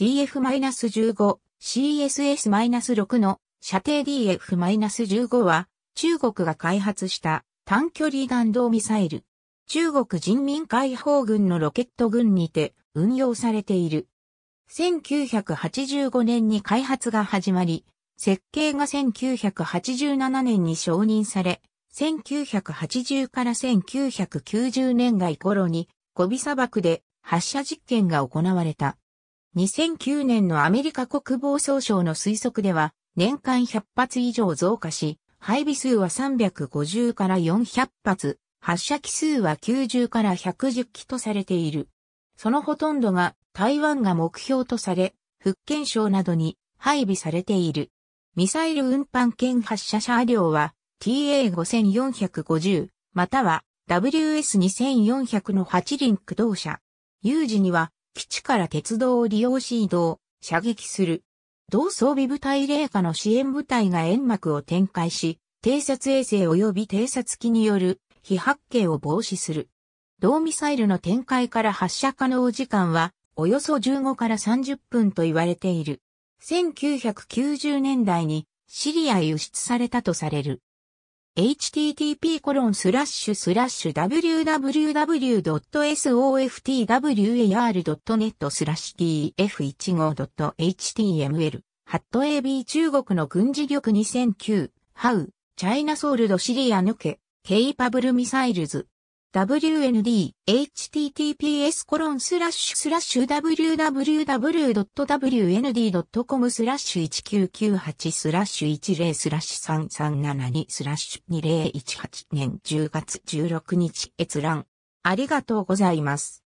DF-15、CSS-6 の射程 DF-15 は中国が開発した短距離弾道ミサイル。中国人民解放軍のロケット軍にて運用されている。1985年に開発が始まり、設計が1987年に承認され、1980から1990年代頃に、ゴビ砂漠で発射実験が行われた。2009年のアメリカ国防総省の推測では、年間100発以上増加し、配備数は350から400発、発射機数は90から110機とされている。そのほとんどが台湾が目標とされ、福建省などに配備されている。ミサイル運搬兼発射車両は TA5450 または WS2400 の8輪駆動車。有事には基地から鉄道を利用し移動、射撃する。同装備部隊霊下の支援部隊が煙幕を展開し、偵察衛星及び偵察機による非発見を防止する。同ミサイルの展開から発射可能時間はおよそ15から30分と言われている。1990年代にシリア輸出されたとされる。h t t p w w w s o f t w a r n e t tf15.html ハット AB 中国の軍事力2009ハウチャイナソールドシリア抜けケイパブルミサイルズ wnd.https コロンスラッシュスラッシュ www.wnd.com スラッシュ1998スラッシュ10スラッシュ3372スラッシュ2018年10月16日閲覧。ありがとうございます。